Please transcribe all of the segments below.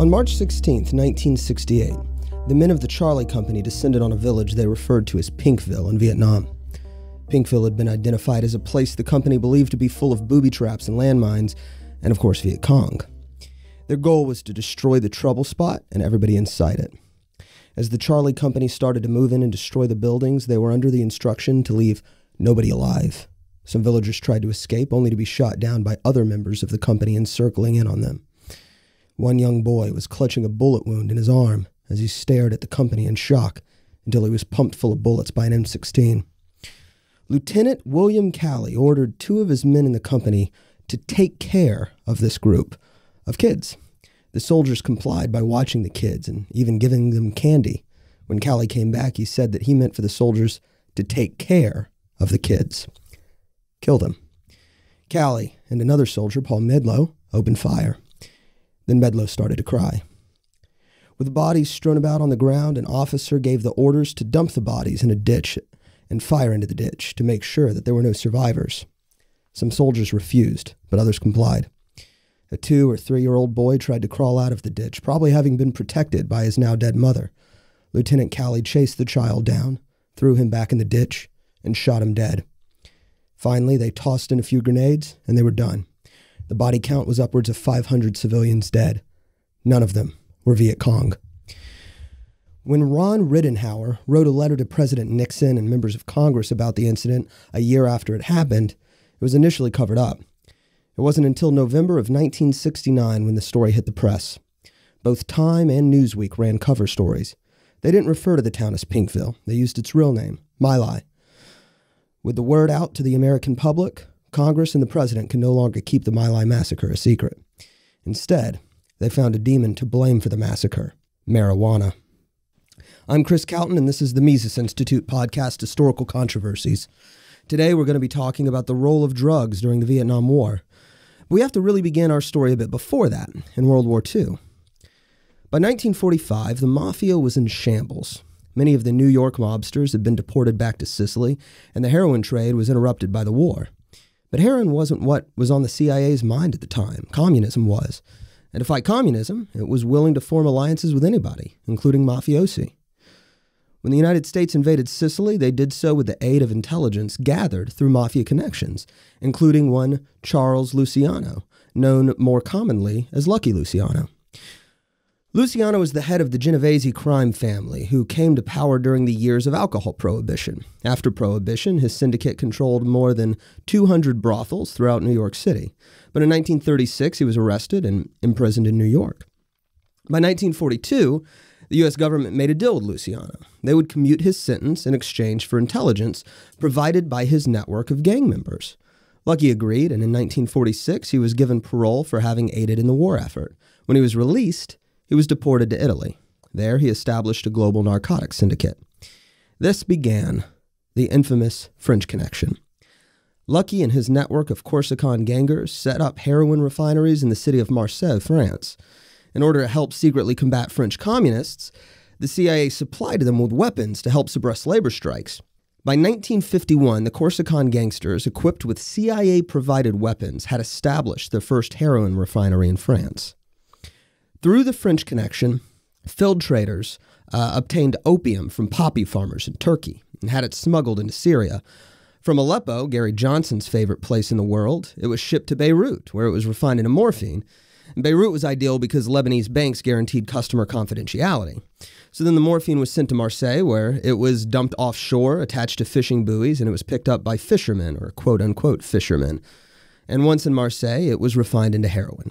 On March 16, 1968, the men of the Charlie Company descended on a village they referred to as Pinkville in Vietnam. Pinkville had been identified as a place the company believed to be full of booby traps and landmines, and of course, Viet Cong. Their goal was to destroy the trouble spot and everybody inside it. As the Charlie Company started to move in and destroy the buildings, they were under the instruction to leave nobody alive. Some villagers tried to escape, only to be shot down by other members of the company encircling in on them. One young boy was clutching a bullet wound in his arm as he stared at the company in shock until he was pumped full of bullets by an M16. Lieutenant William Calley ordered two of his men in the company to take care of this group of kids. The soldiers complied by watching the kids and even giving them candy. When Callie came back, he said that he meant for the soldiers to take care of the kids killed him. Callie and another soldier, Paul Medlow, opened fire. Then Medlow started to cry. With the bodies strewn about on the ground, an officer gave the orders to dump the bodies in a ditch and fire into the ditch to make sure that there were no survivors. Some soldiers refused, but others complied. A two or three year old boy tried to crawl out of the ditch, probably having been protected by his now dead mother. Lieutenant Callie chased the child down, threw him back in the ditch, and shot him dead. Finally, they tossed in a few grenades and they were done. The body count was upwards of 500 civilians dead. None of them were Viet Cong. When Ron Ridenhour wrote a letter to President Nixon and members of Congress about the incident a year after it happened, it was initially covered up. It wasn't until November of 1969 when the story hit the press. Both Time and Newsweek ran cover stories. They didn't refer to the town as Pinkville, they used its real name, My Lai. With the word out to the American public, Congress and the president can no longer keep the My Lai massacre a secret. Instead, they found a demon to blame for the massacre marijuana. I'm Chris Calton, and this is the Mises Institute podcast, Historical Controversies. Today, we're going to be talking about the role of drugs during the Vietnam War. But we have to really begin our story a bit before that, in World War II. By 1945, the mafia was in shambles. Many of the New York mobsters had been deported back to Sicily, and the heroin trade was interrupted by the war. But heroin wasn't what was on the CIA's mind at the time. Communism was. And to fight communism, it was willing to form alliances with anybody, including mafiosi. When the United States invaded Sicily, they did so with the aid of intelligence gathered through mafia connections, including one Charles Luciano, known more commonly as Lucky Luciano. Luciano was the head of the Genovese crime family, who came to power during the years of alcohol prohibition. After prohibition, his syndicate controlled more than 200 brothels throughout New York City. But in 1936, he was arrested and imprisoned in New York. By 1942, the U.S. government made a deal with Luciano. They would commute his sentence in exchange for intelligence provided by his network of gang members. Lucky agreed, and in 1946, he was given parole for having aided in the war effort. When he was released, he was deported to Italy. There, he established a global narcotics syndicate. This began the infamous French Connection. Lucky and his network of Corsican gangers set up heroin refineries in the city of Marseille, France. In order to help secretly combat French communists, the CIA supplied them with weapons to help suppress labor strikes. By 1951, the Corsican gangsters, equipped with CIA provided weapons, had established their first heroin refinery in France. Through the French connection, filled traders uh, obtained opium from poppy farmers in Turkey and had it smuggled into Syria. From Aleppo, Gary Johnson's favorite place in the world, it was shipped to Beirut, where it was refined into morphine. And Beirut was ideal because Lebanese banks guaranteed customer confidentiality. So then the morphine was sent to Marseille, where it was dumped offshore, attached to fishing buoys, and it was picked up by fishermen, or quote unquote fishermen. And once in Marseille, it was refined into heroin.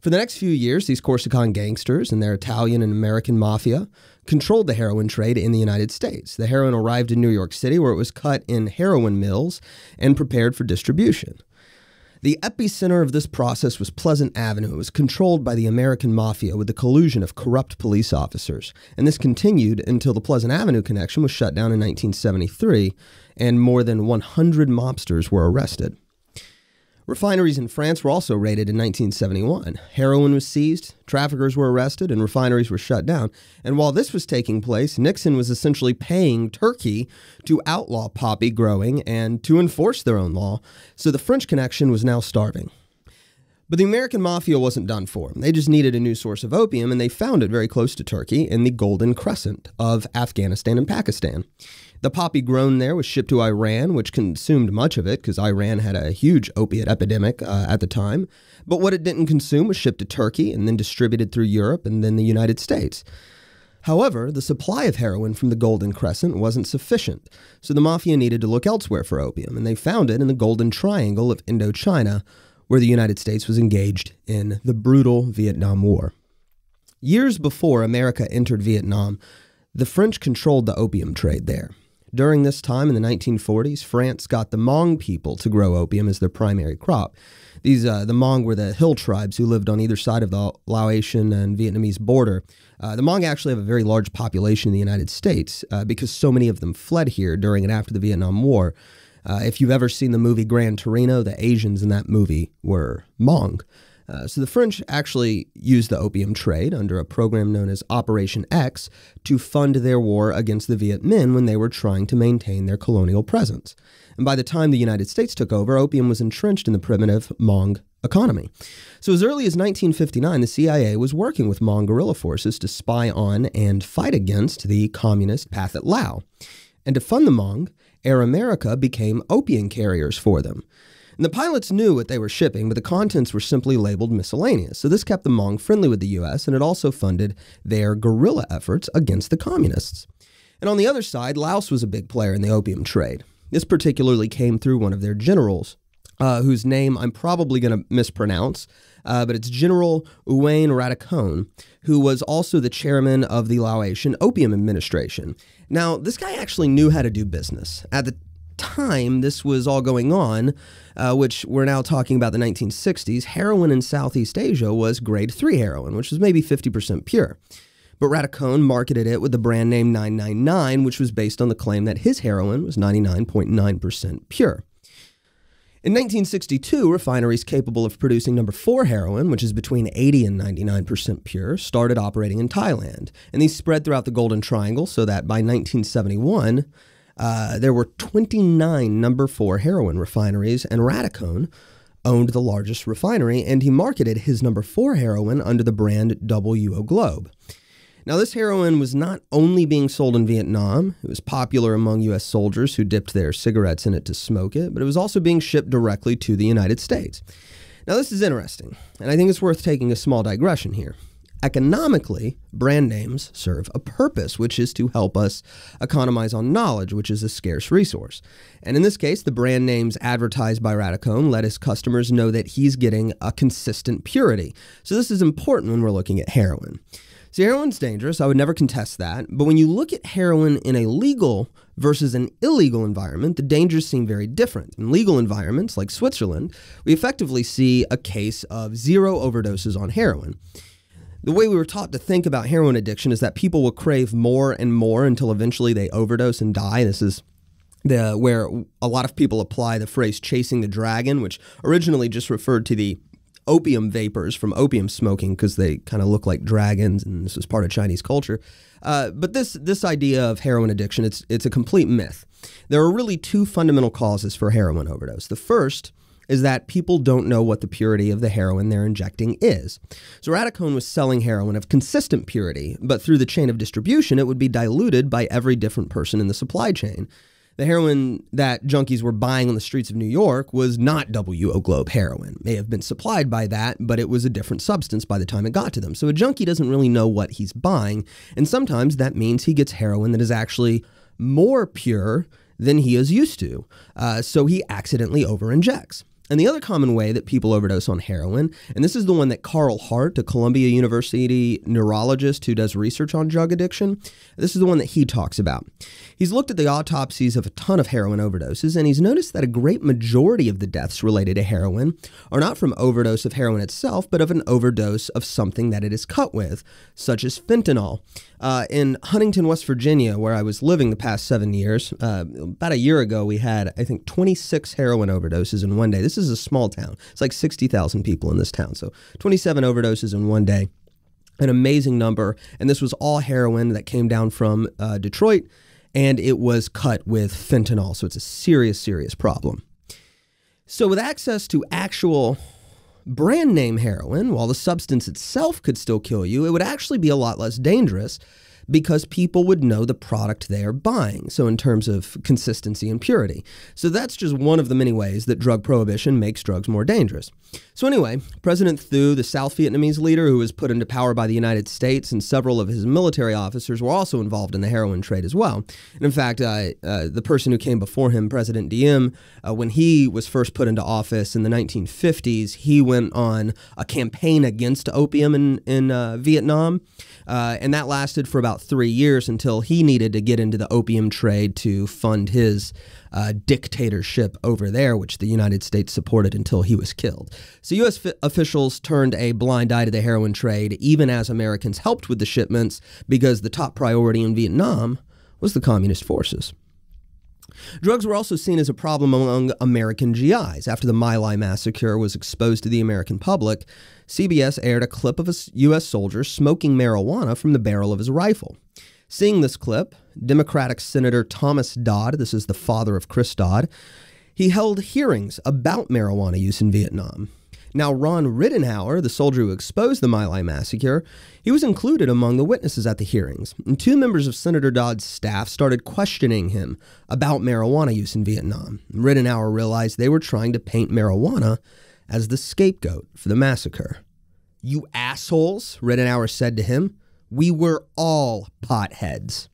For the next few years, these Corsican gangsters and their Italian and American mafia controlled the heroin trade in the United States. The heroin arrived in New York City, where it was cut in heroin mills and prepared for distribution. The epicenter of this process was Pleasant Avenue. It was controlled by the American mafia with the collusion of corrupt police officers. And this continued until the Pleasant Avenue connection was shut down in 1973 and more than 100 mobsters were arrested. Refineries in France were also raided in 1971. Heroin was seized, traffickers were arrested, and refineries were shut down. And while this was taking place, Nixon was essentially paying Turkey to outlaw poppy growing and to enforce their own law, so the French connection was now starving. But the American mafia wasn't done for. They just needed a new source of opium, and they found it very close to Turkey in the Golden Crescent of Afghanistan and Pakistan. The poppy grown there was shipped to Iran, which consumed much of it because Iran had a huge opiate epidemic uh, at the time. But what it didn't consume was shipped to Turkey and then distributed through Europe and then the United States. However, the supply of heroin from the Golden Crescent wasn't sufficient, so the mafia needed to look elsewhere for opium, and they found it in the Golden Triangle of Indochina, where the United States was engaged in the brutal Vietnam War. Years before America entered Vietnam, the French controlled the opium trade there. During this time in the 1940s, France got the Mong people to grow opium as their primary crop. These uh, the Mong were the hill tribes who lived on either side of the Laotian and Vietnamese border. Uh, the Mong actually have a very large population in the United States uh, because so many of them fled here during and after the Vietnam War. Uh, if you've ever seen the movie Grand Torino, the Asians in that movie were Mong. Uh, so the French actually used the opium trade under a program known as Operation X to fund their war against the Viet Minh when they were trying to maintain their colonial presence. And by the time the United States took over, opium was entrenched in the primitive Mong economy. So as early as 1959, the CIA was working with Mong guerrilla forces to spy on and fight against the communist path at Lao. And to fund the Mong, Air America became opium carriers for them. And the pilots knew what they were shipping, but the contents were simply labeled miscellaneous, so this kept the Hmong friendly with the US and it also funded their guerrilla efforts against the communists. And on the other side, Laos was a big player in the opium trade. This particularly came through one of their generals, uh, whose name I'm probably going to mispronounce, uh, but it's General Uwain Radicon, who was also the chairman of the Laotian Opium Administration. Now, this guy actually knew how to do business. At the time this was all going on, uh, which we're now talking about the 1960s, heroin in Southeast Asia was grade 3 heroin, which was maybe 50% pure. But Radicone marketed it with the brand name 999, which was based on the claim that his heroin was 99.9% pure. In 1962, refineries capable of producing number 4 heroin, which is between 80 and 99% pure, started operating in Thailand. And these spread throughout the Golden Triangle so that by 1971, uh, there were 29 number 4 heroin refineries, and Radicone owned the largest refinery, and he marketed his number 4 heroin under the brand WO Globe. Now, this heroin was not only being sold in Vietnam, it was popular among U.S. soldiers who dipped their cigarettes in it to smoke it, but it was also being shipped directly to the United States. Now, this is interesting, and I think it's worth taking a small digression here. Economically, brand names serve a purpose, which is to help us economize on knowledge, which is a scarce resource. And in this case, the brand names advertised by Radicone let his customers know that he's getting a consistent purity. So, this is important when we're looking at heroin. See, heroin's dangerous. I would never contest that. But when you look at heroin in a legal versus an illegal environment, the dangers seem very different. In legal environments like Switzerland, we effectively see a case of zero overdoses on heroin. The way we were taught to think about heroin addiction is that people will crave more and more until eventually they overdose and die. This is the where a lot of people apply the phrase chasing the dragon, which originally just referred to the opium vapors from opium smoking because they kind of look like dragons, and this was part of Chinese culture. Uh, but this this idea of heroin addiction it's it's a complete myth. There are really two fundamental causes for heroin overdose. The first is that people don't know what the purity of the heroin they're injecting is. So Radicone was selling heroin of consistent purity, but through the chain of distribution, it would be diluted by every different person in the supply chain the heroin that junkies were buying on the streets of New York was not WO Globe heroin. It may have been supplied by that, but it was a different substance by the time it got to them. So a junkie doesn't really know what he's buying, and sometimes that means he gets heroin that is actually more pure than he is used to. Uh, so he accidentally overinjects. And the other common way that people overdose on heroin, and this is the one that Carl Hart, a Columbia University neurologist who does research on drug addiction, this is the one that he talks about. He's looked at the autopsies of a ton of heroin overdoses, and he's noticed that a great majority of the deaths related to heroin are not from overdose of heroin itself, but of an overdose of something that it is cut with, such as fentanyl. Uh, in Huntington, West Virginia, where I was living the past seven years, uh, about a year ago, we had, I think, 26 heroin overdoses in one day. This this is a small town. It's like 60,000 people in this town. So 27 overdoses in one day, an amazing number. And this was all heroin that came down from uh, Detroit, and it was cut with fentanyl. So it's a serious, serious problem. So, with access to actual brand name heroin, while the substance itself could still kill you, it would actually be a lot less dangerous because people would know the product they are buying. So, in terms of consistency and purity. So, that's just one of the many ways that drug prohibition makes drugs more dangerous. So, anyway, President Thu, the South Vietnamese leader who was put into power by the United States, and several of his military officers were also involved in the heroin trade as well. And in fact, uh, uh, the person who came before him, President Diem, uh, when he was first put into office in the 1950s, he went on a campaign against opium in, in uh, Vietnam. Uh, and that lasted for about three years until he needed to get into the opium trade to fund his uh, dictatorship over there, which the United States supported until he was killed. So, U.S. officials turned a blind eye to the heroin trade, even as Americans helped with the shipments, because the top priority in Vietnam was the communist forces. Drugs were also seen as a problem among American GIs. After the My Lai massacre was exposed to the American public, CBS aired a clip of a U.S. soldier smoking marijuana from the barrel of his rifle. Seeing this clip, Democratic Senator Thomas Dodd, this is the father of Chris Dodd, he held hearings about marijuana use in Vietnam. Now, Ron Ridenhour, the soldier who exposed the My Lai massacre, he was included among the witnesses at the hearings, and two members of Senator Dodd's staff started questioning him about marijuana use in Vietnam. Ridenhour realized they were trying to paint marijuana as the scapegoat for the massacre. You assholes, Ridenhour said to him. We were all potheads.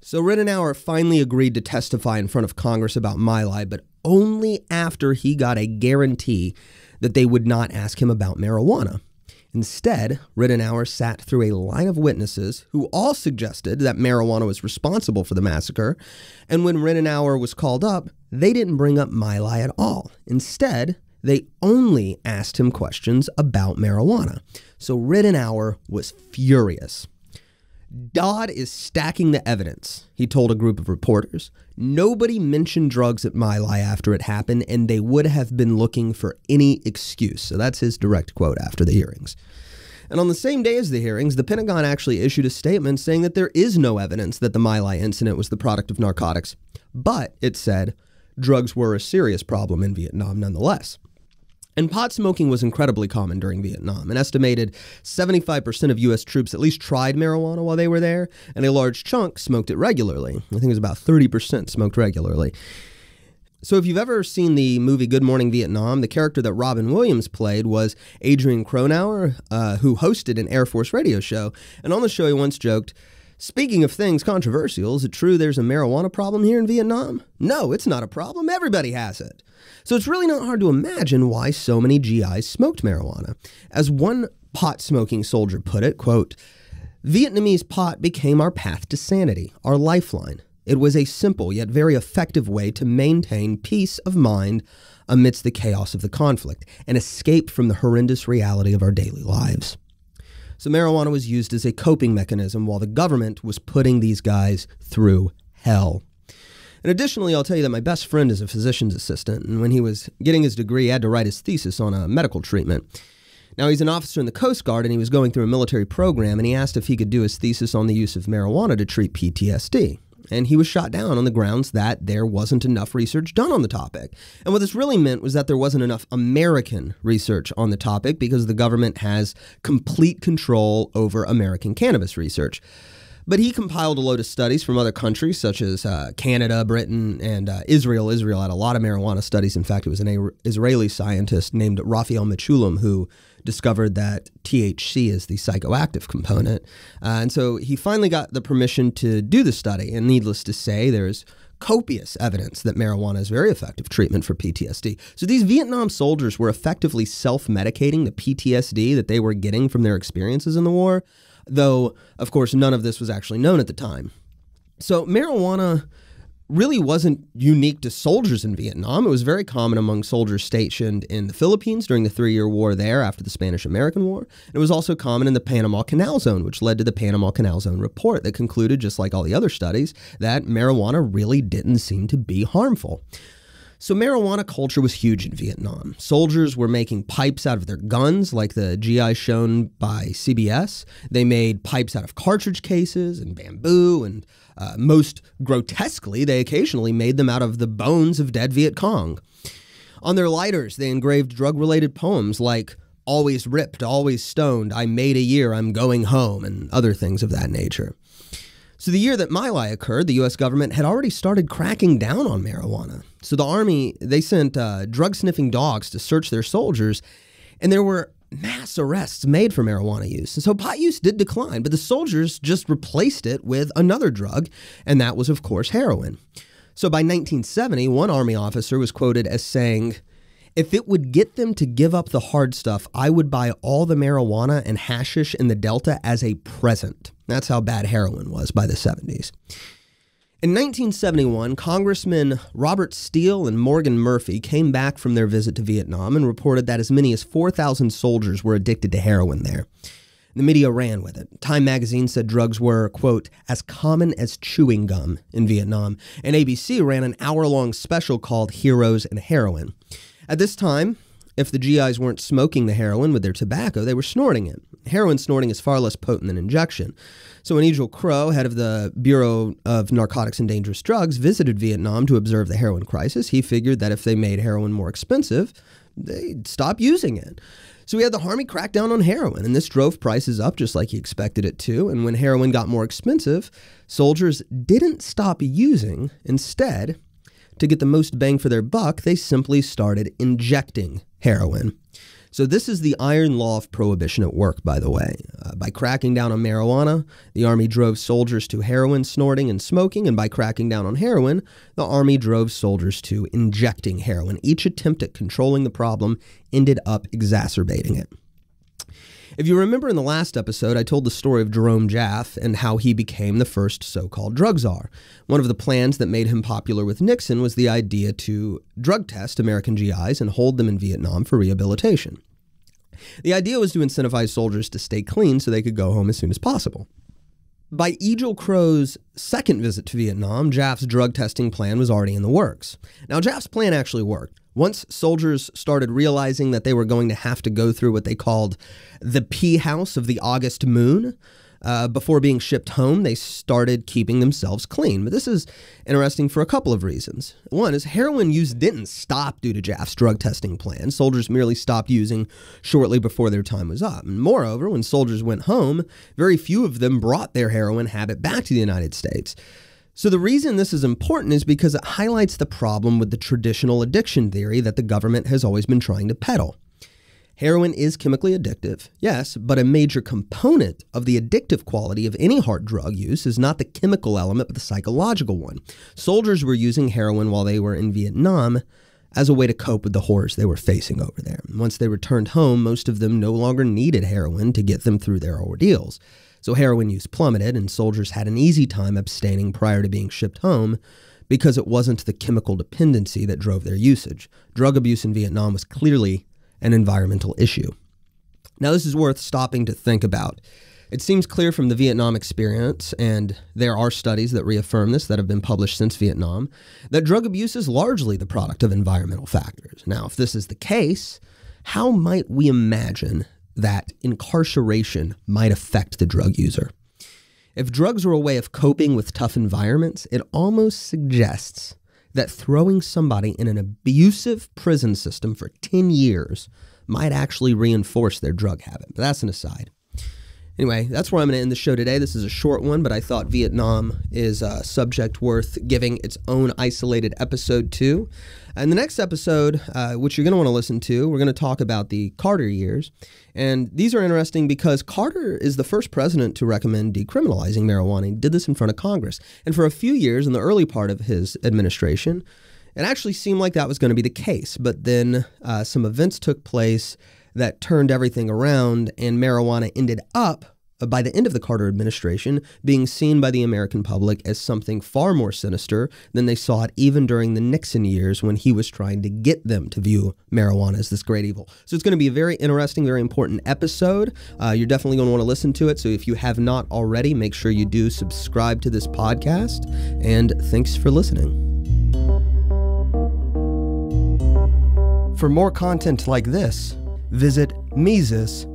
So Ridenhour finally agreed to testify in front of Congress about My Lai, but only after he got a guarantee that they would not ask him about marijuana. Instead, Rittenauer sat through a line of witnesses who all suggested that marijuana was responsible for the massacre, and when Rittenauer was called up, they didn't bring up Miley at all. Instead, they only asked him questions about marijuana. So Rittenauer was furious. Dodd is stacking the evidence, he told a group of reporters. Nobody mentioned drugs at My Lai after it happened, and they would have been looking for any excuse. So that's his direct quote after the hearings. And on the same day as the hearings, the Pentagon actually issued a statement saying that there is no evidence that the My Lai incident was the product of narcotics, but it said drugs were a serious problem in Vietnam nonetheless. And pot smoking was incredibly common during Vietnam. An estimated 75% of U.S. troops at least tried marijuana while they were there, and a large chunk smoked it regularly. I think it was about 30% smoked regularly. So, if you've ever seen the movie Good Morning Vietnam, the character that Robin Williams played was Adrian Cronauer, uh, who hosted an Air Force radio show. And on the show, he once joked, Speaking of things controversial, is it true there's a marijuana problem here in Vietnam? No, it's not a problem. Everybody has it. So it's really not hard to imagine why so many GIs smoked marijuana. As one pot smoking soldier put it, quote, Vietnamese pot became our path to sanity, our lifeline. It was a simple yet very effective way to maintain peace of mind amidst the chaos of the conflict and escape from the horrendous reality of our daily lives. So marijuana was used as a coping mechanism while the government was putting these guys through hell. And additionally, I'll tell you that my best friend is a physician's assistant, and when he was getting his degree, he had to write his thesis on a medical treatment. Now, he's an officer in the Coast Guard, and he was going through a military program, and he asked if he could do his thesis on the use of marijuana to treat PTSD and he was shot down on the grounds that there wasn't enough research done on the topic. And what this really meant was that there wasn't enough American research on the topic because the government has complete control over American cannabis research. But he compiled a load of studies from other countries such as uh, Canada, Britain, and uh, Israel. Israel had a lot of marijuana studies. In fact, it was an Israeli scientist named Raphael Mechulam who discovered that THC is the psychoactive component. Uh, and so he finally got the permission to do the study. And needless to say, there's copious evidence that marijuana is very effective treatment for PTSD. So these Vietnam soldiers were effectively self medicating the PTSD that they were getting from their experiences in the war, though, of course, none of this was actually known at the time. So marijuana really wasn't unique to soldiers in Vietnam. It was very common among soldiers stationed in the Philippines during the three year war there after the Spanish American War. And it was also common in the Panama Canal Zone, which led to the Panama Canal Zone report that concluded, just like all the other studies, that marijuana really didn't seem to be harmful. So, marijuana culture was huge in Vietnam. Soldiers were making pipes out of their guns, like the GI shown by CBS. They made pipes out of cartridge cases and bamboo, and uh, most grotesquely, they occasionally made them out of the bones of dead Viet Cong. On their lighters, they engraved drug related poems like Always Ripped, Always Stoned, I Made a Year, I'm Going Home, and other things of that nature. So, the year that My Lai occurred, the U.S. government had already started cracking down on marijuana. So, the Army, they sent uh, drug sniffing dogs to search their soldiers, and there were mass arrests made for marijuana use. And so, pot use did decline, but the soldiers just replaced it with another drug, and that was, of course, heroin. So, by 1970, one Army officer was quoted as saying, if it would get them to give up the hard stuff, I would buy all the marijuana and hashish in the Delta as a present. That's how bad heroin was by the 70s. In 1971, Congressmen Robert Steele and Morgan Murphy came back from their visit to Vietnam and reported that as many as 4,000 soldiers were addicted to heroin there. The media ran with it. Time magazine said drugs were, quote, as common as chewing gum in Vietnam, and ABC ran an hour long special called Heroes and Heroin. At this time, if the GIs weren't smoking the heroin with their tobacco, they were snorting it. Heroin snorting is far less potent than injection. So when Angel Crow, head of the Bureau of Narcotics and Dangerous Drugs, visited Vietnam to observe the heroin crisis, he figured that if they made heroin more expensive, they'd stop using it. So we had the Army crackdown on heroin, and this drove prices up just like he expected it to. And when heroin got more expensive, soldiers didn't stop using. Instead, to get the most bang for their buck, they simply started injecting heroin. So, this is the iron law of prohibition at work, by the way. Uh, by cracking down on marijuana, the Army drove soldiers to heroin snorting and smoking, and by cracking down on heroin, the Army drove soldiers to injecting heroin. Each attempt at controlling the problem ended up exacerbating it. If you remember in the last episode, I told the story of Jerome Jaffe and how he became the first so called drug czar. One of the plans that made him popular with Nixon was the idea to drug test American GIs and hold them in Vietnam for rehabilitation. The idea was to incentivize soldiers to stay clean so they could go home as soon as possible. By Egil Crow's second visit to Vietnam, Jaff's drug testing plan was already in the works. Now, Jaff's plan actually worked. Once soldiers started realizing that they were going to have to go through what they called the pea house of the August moon, uh, before being shipped home, they started keeping themselves clean. But this is interesting for a couple of reasons. One is heroin use didn't stop due to Jaff's drug testing plan. Soldiers merely stopped using shortly before their time was up. And moreover, when soldiers went home, very few of them brought their heroin habit back to the United States. So, the reason this is important is because it highlights the problem with the traditional addiction theory that the government has always been trying to peddle. Heroin is chemically addictive, yes, but a major component of the addictive quality of any hard drug use is not the chemical element but the psychological one. Soldiers were using heroin while they were in Vietnam as a way to cope with the horrors they were facing over there. Once they returned home, most of them no longer needed heroin to get them through their ordeals so heroin use plummeted, and soldiers had an easy time abstaining prior to being shipped home because it wasn't the chemical dependency that drove their usage. Drug abuse in Vietnam was clearly an environmental issue. Now, this is worth stopping to think about. It seems clear from the Vietnam experience, and there are studies that reaffirm this that have been published since Vietnam, that drug abuse is largely the product of environmental factors. Now, if this is the case, how might we imagine that incarceration might affect the drug user. If drugs are a way of coping with tough environments, it almost suggests that throwing somebody in an abusive prison system for 10 years might actually reinforce their drug habit. But that's an aside. Anyway, that's where I'm going to end the show today. This is a short one, but I thought Vietnam is a subject worth giving its own isolated episode to. And the next episode, uh, which you're going to want to listen to, we're going to talk about the Carter years. And these are interesting because Carter is the first president to recommend decriminalizing marijuana. He did this in front of Congress. And for a few years in the early part of his administration, it actually seemed like that was going to be the case. But then uh, some events took place that turned everything around, and marijuana ended up uh, by the end of the Carter administration being seen by the American public as something far more sinister than they saw it even during the Nixon years when he was trying to get them to view marijuana as this great evil. So it's going to be a very interesting, very important episode. Uh, you're definitely going to want to listen to it. So if you have not already, make sure you do subscribe to this podcast. And thanks for listening. For more content like this, visit Mises.org.